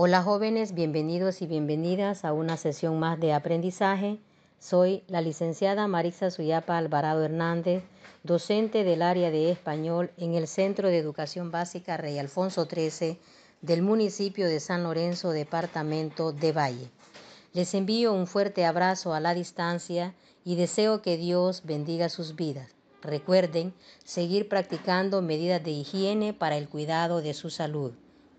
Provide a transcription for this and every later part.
Hola jóvenes, bienvenidos y bienvenidas a una sesión más de aprendizaje. Soy la licenciada Marisa Suyapa Alvarado Hernández, docente del área de español en el Centro de Educación Básica Rey Alfonso XIII del municipio de San Lorenzo, departamento de Valle. Les envío un fuerte abrazo a la distancia y deseo que Dios bendiga sus vidas. Recuerden seguir practicando medidas de higiene para el cuidado de su salud.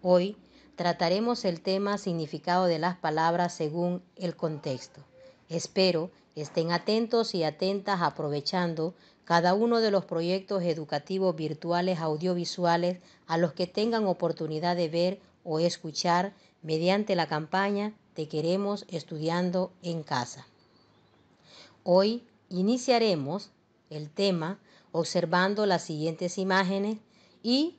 Hoy trataremos el tema significado de las palabras según el contexto. Espero estén atentos y atentas aprovechando cada uno de los proyectos educativos virtuales audiovisuales a los que tengan oportunidad de ver o escuchar mediante la campaña Te queremos estudiando en casa. Hoy iniciaremos el tema observando las siguientes imágenes y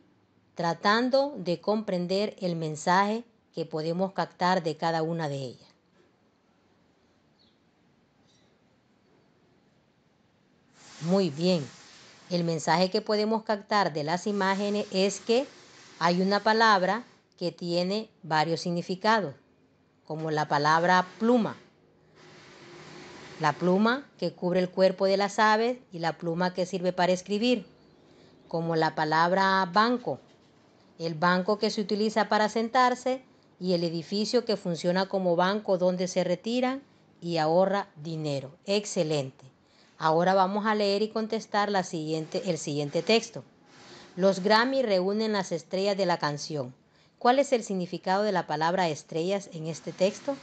tratando de comprender el mensaje que podemos captar de cada una de ellas. Muy bien, el mensaje que podemos captar de las imágenes es que hay una palabra que tiene varios significados, como la palabra pluma. La pluma que cubre el cuerpo de las aves y la pluma que sirve para escribir, como la palabra banco, el banco que se utiliza para sentarse y el edificio que funciona como banco donde se retiran y ahorra dinero. Excelente. Ahora vamos a leer y contestar el siguiente texto. Los Grammy reúnen las estrellas de la canción. ¿Cuál es el significado de la palabra estrellas en este texto?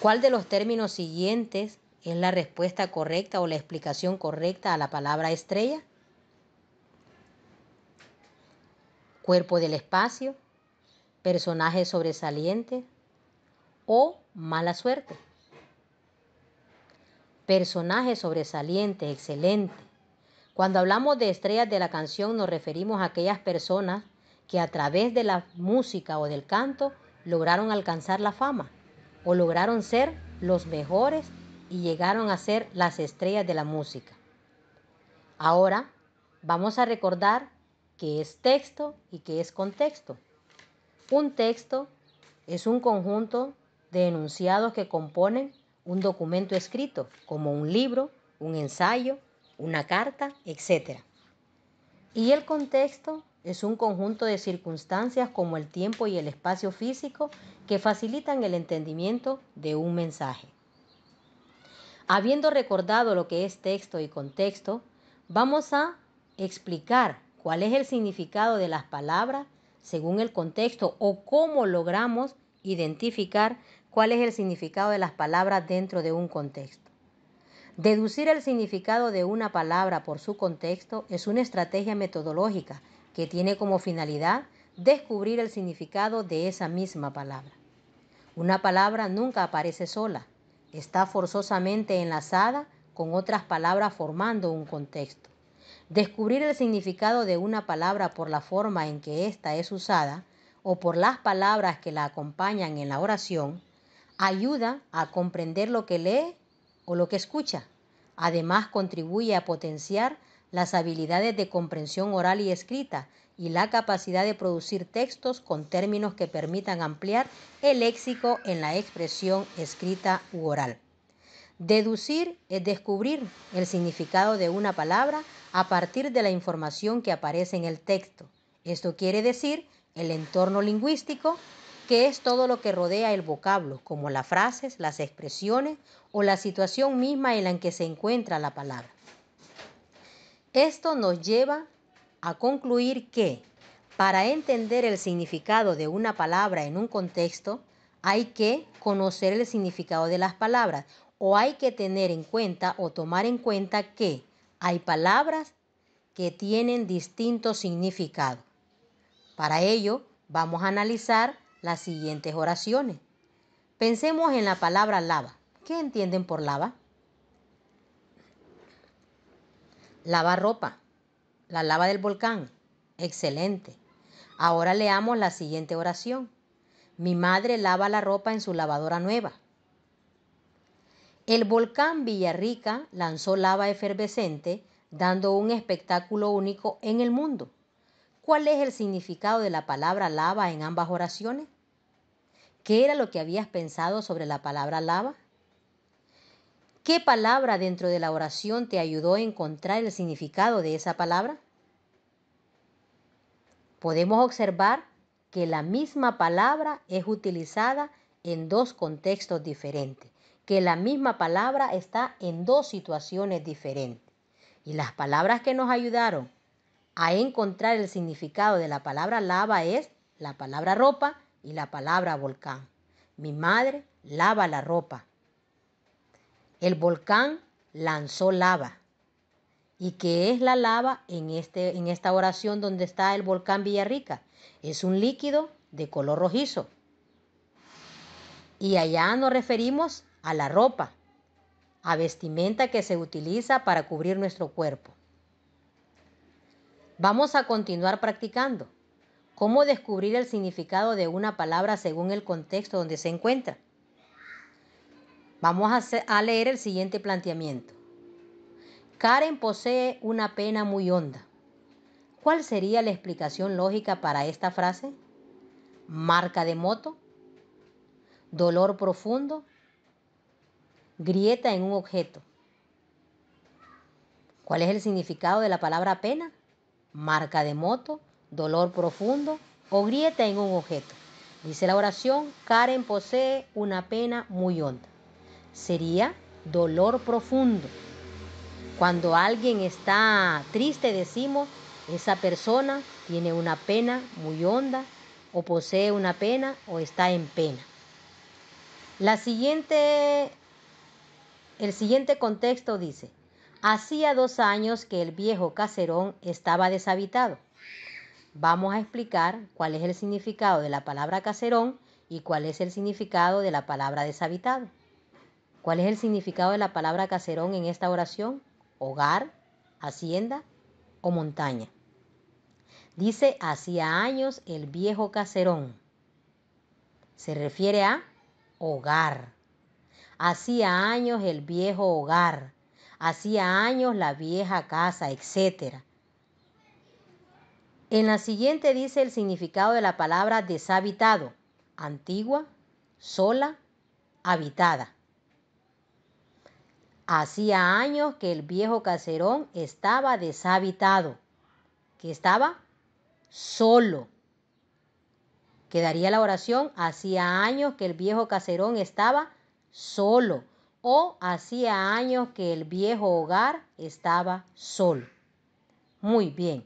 ¿Cuál de los términos siguientes es la respuesta correcta o la explicación correcta a la palabra estrella? cuerpo del espacio, personaje sobresaliente o mala suerte. Personaje sobresaliente, excelente. Cuando hablamos de estrellas de la canción nos referimos a aquellas personas que a través de la música o del canto lograron alcanzar la fama o lograron ser los mejores y llegaron a ser las estrellas de la música. Ahora vamos a recordar qué es texto y qué es contexto. Un texto es un conjunto de enunciados que componen un documento escrito, como un libro, un ensayo, una carta, etc. Y el contexto es un conjunto de circunstancias como el tiempo y el espacio físico que facilitan el entendimiento de un mensaje. Habiendo recordado lo que es texto y contexto, vamos a explicar cuál es el significado de las palabras según el contexto o cómo logramos identificar cuál es el significado de las palabras dentro de un contexto. Deducir el significado de una palabra por su contexto es una estrategia metodológica que tiene como finalidad descubrir el significado de esa misma palabra. Una palabra nunca aparece sola, está forzosamente enlazada con otras palabras formando un contexto. Descubrir el significado de una palabra por la forma en que ésta es usada o por las palabras que la acompañan en la oración ayuda a comprender lo que lee o lo que escucha. Además contribuye a potenciar las habilidades de comprensión oral y escrita y la capacidad de producir textos con términos que permitan ampliar el léxico en la expresión escrita u oral. Deducir es descubrir el significado de una palabra a partir de la información que aparece en el texto. Esto quiere decir el entorno lingüístico, que es todo lo que rodea el vocablo, como las frases, las expresiones o la situación misma en la que se encuentra la palabra. Esto nos lleva a concluir que para entender el significado de una palabra en un contexto, hay que conocer el significado de las palabras o hay que tener en cuenta o tomar en cuenta que hay palabras que tienen distinto significado. Para ello, vamos a analizar las siguientes oraciones. Pensemos en la palabra lava. ¿Qué entienden por lava? Lava ropa, la lava del volcán. Excelente. Ahora leamos la siguiente oración. Mi madre lava la ropa en su lavadora nueva. El volcán Villarrica lanzó lava efervescente, dando un espectáculo único en el mundo. ¿Cuál es el significado de la palabra lava en ambas oraciones? ¿Qué era lo que habías pensado sobre la palabra lava? ¿Qué palabra dentro de la oración te ayudó a encontrar el significado de esa palabra? Podemos observar que la misma palabra es utilizada en dos contextos diferentes la misma palabra está en dos situaciones diferentes. Y las palabras que nos ayudaron a encontrar el significado de la palabra lava es la palabra ropa y la palabra volcán. Mi madre lava la ropa. El volcán lanzó lava. ¿Y qué es la lava en, este, en esta oración donde está el volcán Villarrica? Es un líquido de color rojizo. Y allá nos referimos a la ropa, a vestimenta que se utiliza para cubrir nuestro cuerpo. Vamos a continuar practicando cómo descubrir el significado de una palabra según el contexto donde se encuentra. Vamos a, leer el siguiente planteamiento. Karen posee una pena muy honda. ¿Cuál sería la explicación lógica para esta frase? ¿Marca de moto? ¿Dolor profundo? grieta en un objeto. ¿Cuál es el significado de la palabra pena? Marca de moto, dolor profundo o grieta en un objeto. Dice la oración, Karen posee una pena muy honda. Sería dolor profundo. Cuando alguien está triste decimos, esa persona tiene una pena muy honda o posee una pena o está en pena. La siguiente el siguiente contexto dice, hacía dos años que el viejo caserón estaba deshabitado. Vamos a explicar cuál es el significado de la palabra caserón y cuál es el significado de la palabra deshabitado. ¿Cuál es el significado de la palabra caserón en esta oración? Hogar, hacienda o montaña. Dice, hacía años el viejo caserón. Se refiere a hogar. Hacía años el viejo hogar, hacía años la vieja casa, etc. En la siguiente dice el significado de la palabra deshabitado, antigua, sola, habitada. Hacía años que el viejo caserón estaba deshabitado, que estaba solo. Quedaría la oración, hacía años que el viejo caserón estaba solo o hacía años que el viejo hogar estaba solo. Muy bien.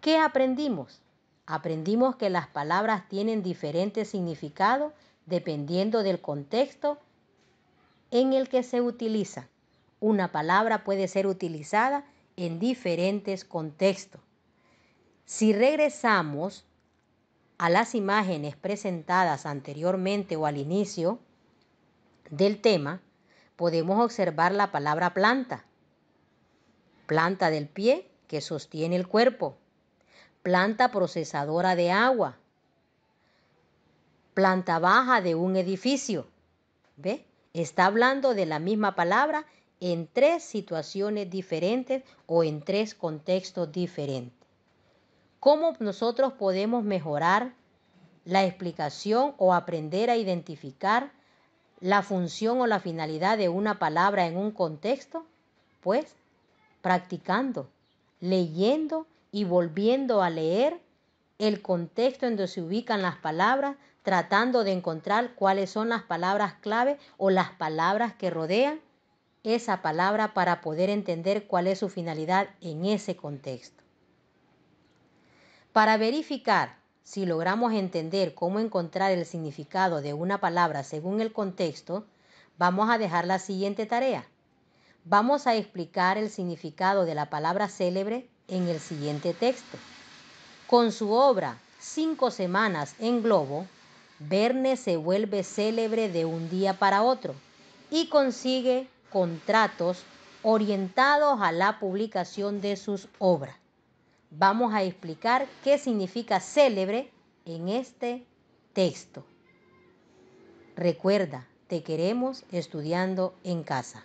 ¿Qué aprendimos? Aprendimos que las palabras tienen diferentes significados dependiendo del contexto en el que se utiliza. Una palabra puede ser utilizada en diferentes contextos. Si regresamos a las imágenes presentadas anteriormente o al inicio, del tema, podemos observar la palabra planta. Planta del pie que sostiene el cuerpo. Planta procesadora de agua. Planta baja de un edificio. ¿Ve? Está hablando de la misma palabra en tres situaciones diferentes o en tres contextos diferentes. ¿Cómo nosotros podemos mejorar la explicación o aprender a identificar la función o la finalidad de una palabra en un contexto? Pues practicando, leyendo y volviendo a leer el contexto en donde se ubican las palabras, tratando de encontrar cuáles son las palabras clave o las palabras que rodean esa palabra para poder entender cuál es su finalidad en ese contexto. Para verificar si logramos entender cómo encontrar el significado de una palabra según el contexto, vamos a dejar la siguiente tarea. Vamos a explicar el significado de la palabra célebre en el siguiente texto. Con su obra Cinco Semanas en Globo, Verne se vuelve célebre de un día para otro y consigue contratos orientados a la publicación de sus obras. Vamos a explicar qué significa célebre en este texto. Recuerda, te queremos estudiando en casa.